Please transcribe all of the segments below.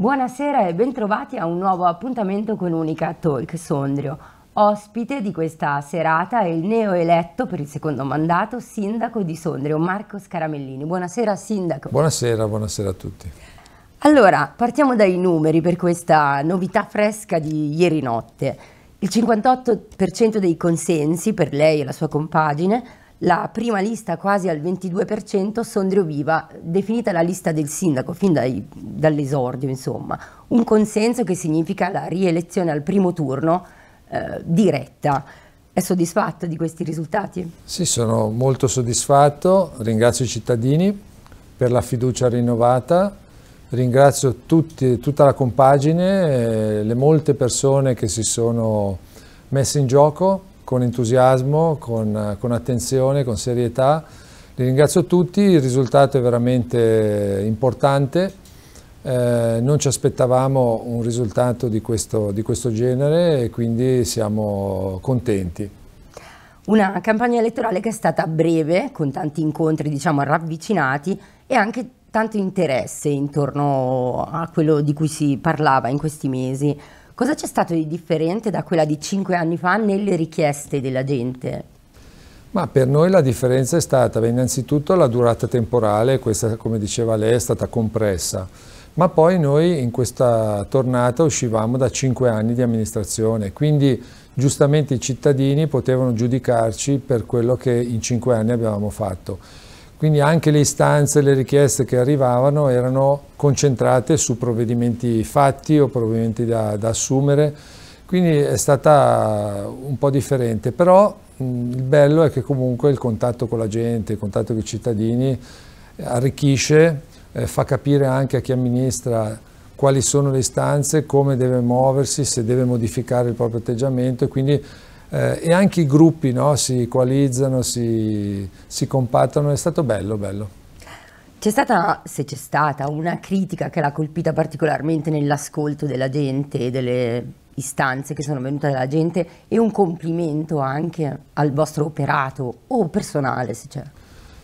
Buonasera e bentrovati a un nuovo appuntamento con Unica Talk Sondrio. Ospite di questa serata è il neoeletto per il secondo mandato sindaco di Sondrio, Marco Scaramellini. Buonasera sindaco. Buonasera, buonasera a tutti. Allora, partiamo dai numeri per questa novità fresca di ieri notte. Il 58% dei consensi per lei e la sua compagine la prima lista quasi al 22% Sondrio Viva, definita la lista del sindaco fin dai, dall'esordio, insomma, un consenso che significa la rielezione al primo turno eh, diretta. È soddisfatto di questi risultati? Sì, sono molto soddisfatto, ringrazio i cittadini per la fiducia rinnovata, ringrazio tutti, tutta la compagine, eh, le molte persone che si sono messe in gioco con entusiasmo, con, con attenzione, con serietà. Li ringrazio tutti, il risultato è veramente importante. Eh, non ci aspettavamo un risultato di questo, di questo, genere e quindi siamo contenti. Una campagna elettorale che è stata breve, con tanti incontri diciamo, ravvicinati e anche tanto interesse intorno a quello di cui si parlava in questi mesi. Cosa c'è stato di differente da quella di cinque anni fa nelle richieste della gente? Ma per noi la differenza è stata innanzitutto la durata temporale, questa come diceva lei è stata compressa, ma poi noi in questa tornata uscivamo da cinque anni di amministrazione, quindi giustamente i cittadini potevano giudicarci per quello che in cinque anni abbiamo fatto. Quindi anche le istanze, le richieste che arrivavano erano concentrate su provvedimenti fatti o provvedimenti da, da assumere, quindi è stata un po' differente, però mh, mm, il bello è che comunque il contatto con la gente, il contatto con i cittadini eh, arricchisce, eh, fa capire anche a chi amministra quali sono le istanze, come deve muoversi, se deve modificare il proprio atteggiamento e quindi eh, e anche i gruppi no, si equalizzano, si, si compattano, è stato bello, bello. C'è stata, se c'è stata, una critica che l'ha colpita particolarmente nell'ascolto della gente e delle istanze che sono venute dalla gente e un complimento anche al vostro operato o personale se c'è.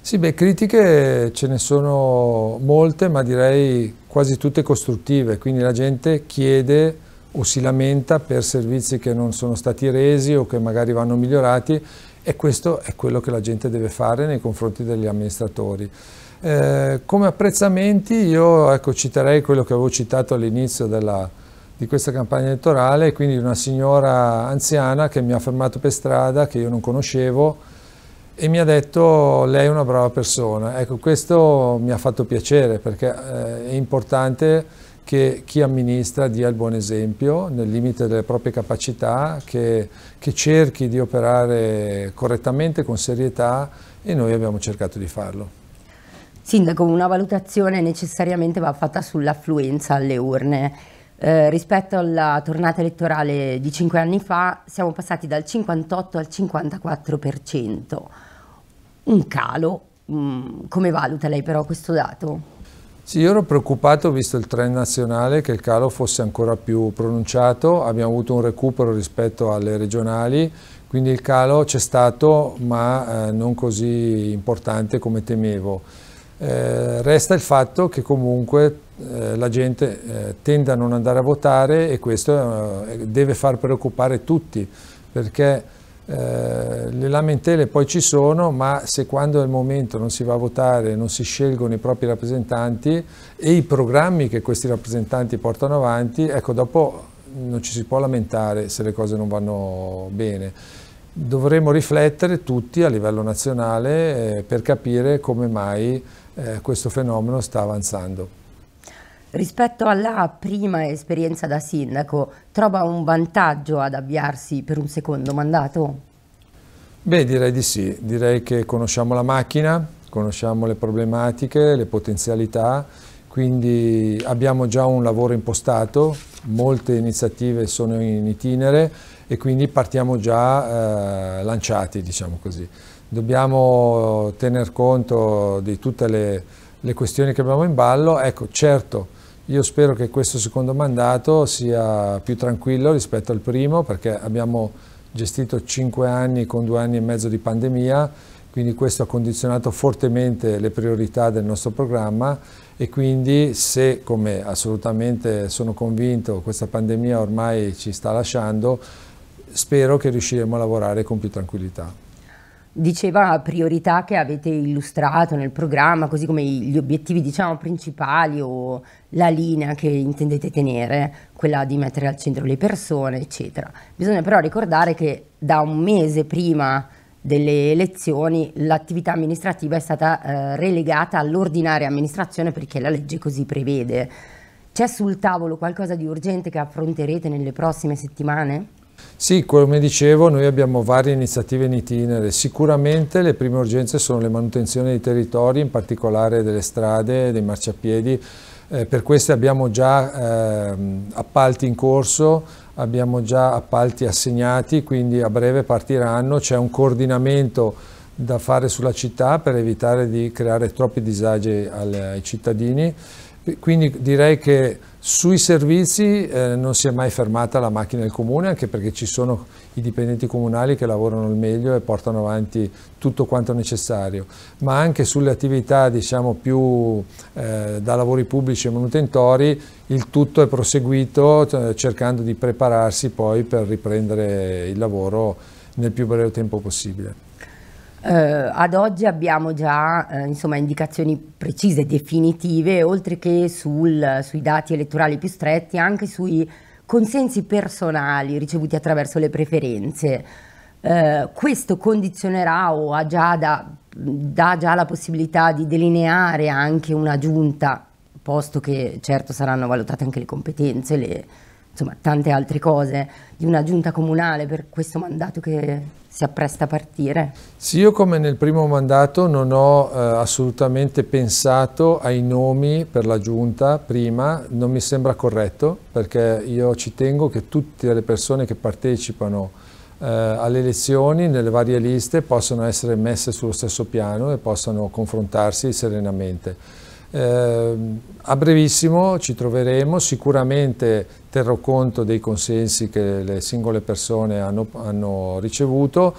Sì, beh, critiche ce ne sono molte, ma direi quasi tutte costruttive, quindi la gente chiede o si lamenta per servizi che non sono stati resi o che magari vanno migliorati e questo è quello che la gente deve fare nei confronti degli amministratori. Eh, come apprezzamenti io ecco, citerei quello che avevo citato all'inizio di questa campagna elettorale, quindi una signora anziana che mi ha fermato per strada, che io non conoscevo, e mi ha detto lei è una brava persona. Ecco, questo mi ha fatto piacere perché eh, è importante che chi amministra dia il buon esempio nel limite delle proprie capacità, che, che cerchi di operare correttamente, con serietà e noi abbiamo cercato di farlo. Sindaco, una valutazione necessariamente va fatta sull'affluenza alle urne. Eh, rispetto alla tornata elettorale di cinque anni fa siamo passati dal 58 al 54%, un calo. Mm, come valuta lei però questo dato? Sì, io ero preoccupato visto il trend nazionale che il calo fosse ancora più pronunciato, abbiamo avuto un recupero rispetto alle regionali, quindi il calo c'è stato ma eh, non così importante come temevo. Eh, resta il fatto che comunque eh, la gente eh, tende a non andare a votare e questo eh, deve far preoccupare tutti perché eh, le lamentele poi ci sono, ma se quando è il momento non si va a votare, non si scelgono i propri rappresentanti e i programmi che questi rappresentanti portano avanti, ecco dopo non ci si può lamentare se le cose non vanno bene. Dovremmo riflettere tutti a livello nazionale eh, per capire come mai eh, questo fenomeno sta avanzando rispetto alla prima esperienza da sindaco, trova un vantaggio ad avviarsi per un secondo mandato? Beh, direi di sì, direi che conosciamo la macchina, conosciamo le problematiche, le potenzialità, quindi abbiamo già un lavoro impostato, molte iniziative sono in itinere e quindi partiamo già eh, lanciati, diciamo così. Dobbiamo tener conto di tutte le, le questioni che abbiamo in ballo, ecco certo io spero che questo secondo mandato sia più tranquillo rispetto al primo perché abbiamo gestito cinque anni con due anni e mezzo di pandemia, quindi questo ha condizionato fortemente le priorità del nostro programma e quindi se, come assolutamente sono convinto, questa pandemia ormai ci sta lasciando, spero che riusciremo a lavorare con più tranquillità diceva priorità che avete illustrato nel programma, così come gli obiettivi diciamo, principali o la linea che intendete tenere, quella di mettere al centro le persone, eccetera. Bisogna però ricordare che da un mese prima delle elezioni l'attività amministrativa è stata eh, relegata all'ordinaria amministrazione perché la legge così prevede. C'è sul tavolo qualcosa di urgente che affronterete nelle prossime settimane? Sì, come dicevo, noi abbiamo varie iniziative in itinere. Sicuramente le prime urgenze sono le manutenzioni dei territori, in particolare delle strade, dei marciapiedi. Eh, per queste abbiamo già eh, appalti in corso, abbiamo già appalti assegnati, quindi a breve partiranno. C'è un coordinamento da fare sulla città per evitare di creare troppi disagi ai cittadini quindi direi che sui servizi eh, non si è mai fermata la macchina del comune, anche perché ci sono i dipendenti comunali che lavorano il meglio e portano avanti tutto quanto necessario, ma anche sulle attività diciamo, più eh, da lavori pubblici e manutentori il tutto è proseguito eh, cercando di prepararsi poi per riprendere il lavoro nel più breve tempo possibile. Eh, ad oggi abbiamo già eh, insomma, indicazioni precise, definitive, oltre che sul, sui dati elettorali più stretti, anche sui consensi personali ricevuti attraverso le preferenze. Eh, questo condizionerà o già da, dà già la possibilità di delineare anche una giunta, posto che certo saranno valutate anche le competenze, le, insomma tante altre cose, di una giunta comunale per questo mandato che si appresta a partire? Sì, io come nel primo mandato non ho eh, assolutamente pensato ai nomi per la giunta prima, non mi sembra corretto perché io ci tengo che tutte le persone che partecipano eh, alle elezioni nelle varie liste possano essere messe sullo stesso piano e possano confrontarsi serenamente. Eh, a brevissimo ci troveremo, sicuramente terrò conto dei consensi che le singole persone hanno, hanno ricevuto,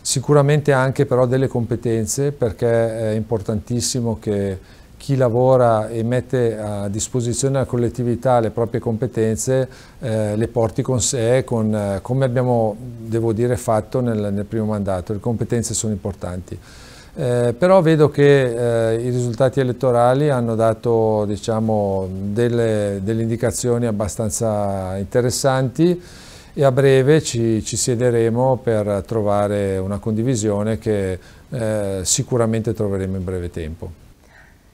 sicuramente anche però delle competenze perché è importantissimo che chi lavora e mette a disposizione della collettività le proprie competenze eh, le porti con sé, con, eh, come abbiamo, devo dire, fatto nel, nel primo mandato. Le competenze sono importanti. Eh, però vedo che eh, i risultati elettorali hanno dato diciamo, delle, delle, indicazioni abbastanza interessanti e a breve ci, ci siederemo per trovare una condivisione che eh, sicuramente troveremo in breve tempo.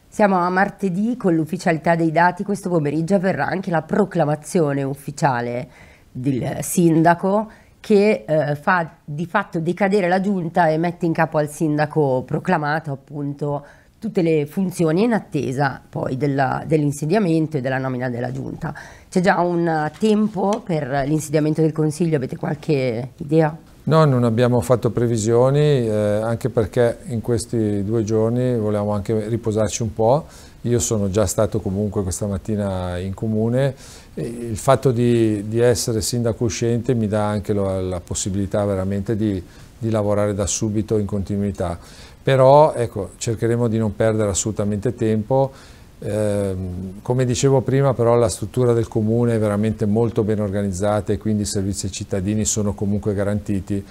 Siamo a martedì con l'ufficialità dei dati, questo pomeriggio avverrà anche la proclamazione ufficiale del sindaco che eh, fa di fatto decadere la giunta e mette in capo al sindaco proclamato appunto tutte le funzioni in attesa poi dell'insediamento e della nomina della giunta. C'è già un eh, tempo per l'insediamento del Consiglio, avete qualche idea? No, non abbiamo fatto previsioni, eh, anche perché in questi due giorni volevamo anche riposarci un po' Io sono già stato comunque questa mattina in comune. Il fatto di, di essere sindaco uscente mi dà anche la, la possibilità veramente di, di lavorare da subito in continuità. Però ecco, cercheremo di non perdere assolutamente tempo. Ehm, come dicevo prima però la struttura del comune è veramente molto ben organizzata e quindi i servizi ai cittadini sono comunque garantiti.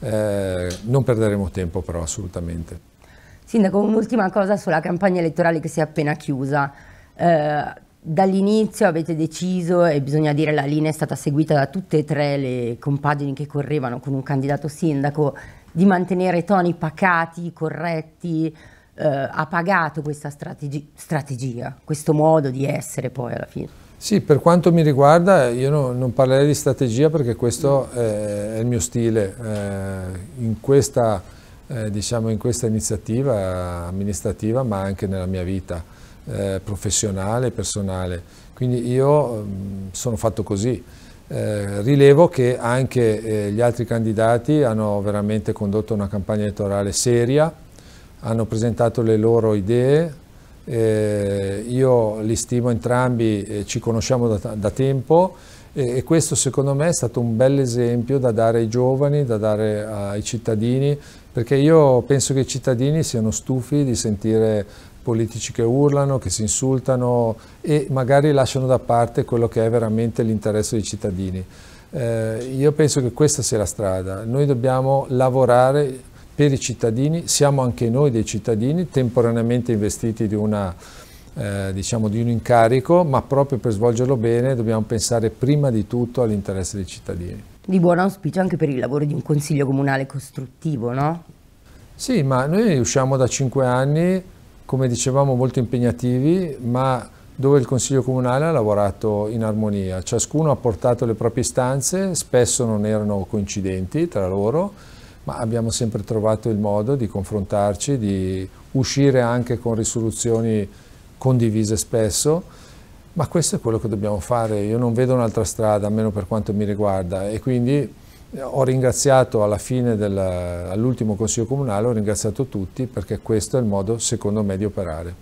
Eh, non perderemo tempo però assolutamente. Sindaco, un'ultima cosa sulla campagna elettorale che si è appena chiusa. Eh, dall'inizio avete deciso, e bisogna dire la linea è stata seguita da tutte e tre le compagini che correvano con un candidato sindaco, di mantenere toni pacati, corretti, eh, ha pagato questa strategi strategia, questo modo di essere poi alla fine? Sì, per quanto mi riguarda io no, non parlerei di strategia perché questo eh, è il mio stile. Eh, in questa eh, diciamo in questa iniziativa amministrativa ma anche nella mia vita eh, professionale e personale. Quindi io mh, mm, sono fatto così. Eh, rilevo che anche eh, gli altri candidati hanno veramente condotto una campagna elettorale seria, hanno presentato le loro idee, eh, io li stimo entrambi, eh, ci conosciamo da, da tempo e, questo secondo me è stato un bel esempio da dare ai giovani, da dare ai cittadini, perché io penso che i cittadini siano stufi di sentire politici che urlano, che si insultano e magari lasciano da parte quello che è veramente l'interesse dei cittadini. Eh, io penso che questa sia la strada, noi dobbiamo lavorare per i cittadini, siamo anche noi dei cittadini temporaneamente investiti di una eh, diciamo di un incarico, ma proprio per svolgerlo bene dobbiamo pensare prima di tutto all'interesse dei cittadini. Di buon auspicio anche per il lavoro di un consiglio comunale costruttivo, no? Sì, ma noi usciamo da cinque anni, come dicevamo, molto impegnativi, ma dove il Consiglio Comunale ha lavorato in armonia. Ciascuno ha portato le proprie istanze, spesso non erano coincidenti tra loro, ma abbiamo sempre trovato il modo di confrontarci, di uscire anche con risoluzioni condivise spesso, ma questo è quello che dobbiamo fare, io non vedo un'altra strada, almeno per quanto mi riguarda, e quindi eh, ho ringraziato alla fine dell'ultimo Consiglio Comunale, ho ringraziato tutti perché questo è il modo secondo me di operare.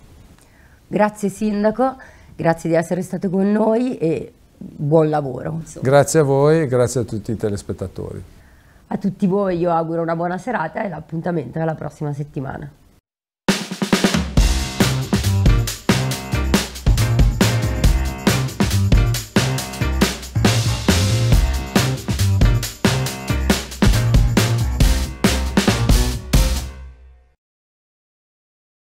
Grazie Sindaco, grazie di essere stato con noi e buon lavoro. Insomma. Grazie a voi e grazie a tutti i telespettatori. A tutti voi io auguro una buona serata e l'appuntamento alla prossima settimana.